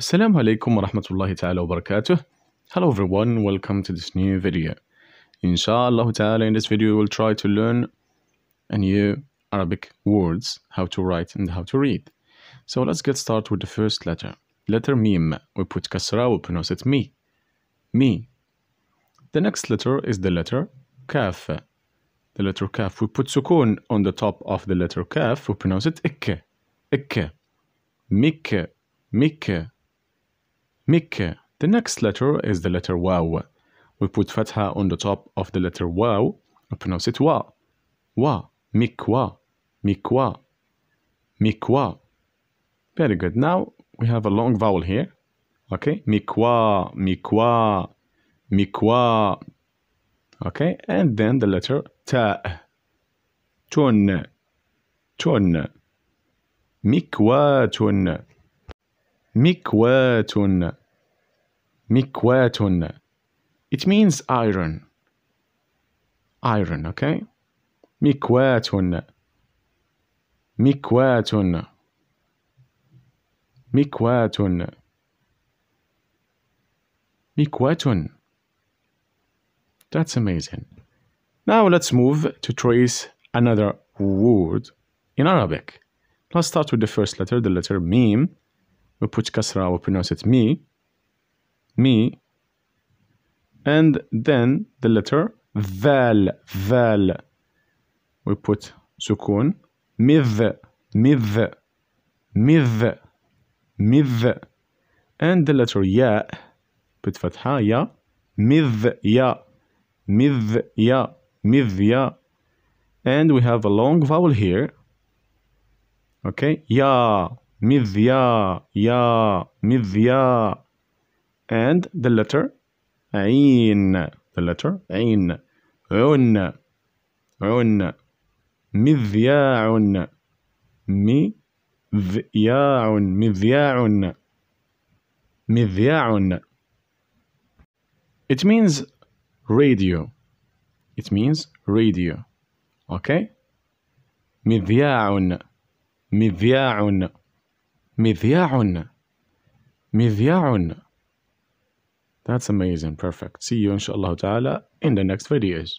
Assalamu alaikum wa rahmatullahi ta'ala wa barakatuh. Hello everyone, welcome to this new video. Inshallah ta'ala, in this video we'll try to learn a new Arabic words, how to write and how to read. So let's get started with the first letter. Letter mim, we put kasra, we pronounce it me. Me. The next letter is the letter kaf. The letter kaf, we put sukun on the top of the letter kaf, we pronounce it ikke. Ikke. Mikke. Mikke. Mikke. The next letter is the letter Waw. We put fatha on the top of the letter Waw and pronounce it Wa. Wa. Mikwa. Mikwa. Mikwa. Very good. Now we have a long vowel here. Okay. Mikwa. Mikwa. Mikwa. Okay. And then the letter Ta. Tun. Tun. Mikwatun. Mikwatun, mikwatun, It means iron. Iron, okay? mikwatun, mikwatun, mikwatun, mikwatun. That's amazing. Now let's move to trace another word in Arabic. Let's start with the first letter, the letter meme we put kasra, we pronounce it me, me, and then the letter val, val, we put sukun, midh, midh, midh, midh, and the letter ya, put fathah ya, midh, ya, midh, ya, midh, ya, and we have a long vowel here, okay, ya, midya, ya, midya, and the letter ain, the letter ain, un, un, midyaun, midyaun, midyaun, midyaun. It means radio. It means radio. Okay? مذياع مذياع مذياع مذياع That's amazing. Perfect. See you inshallah ta'ala in the next videos.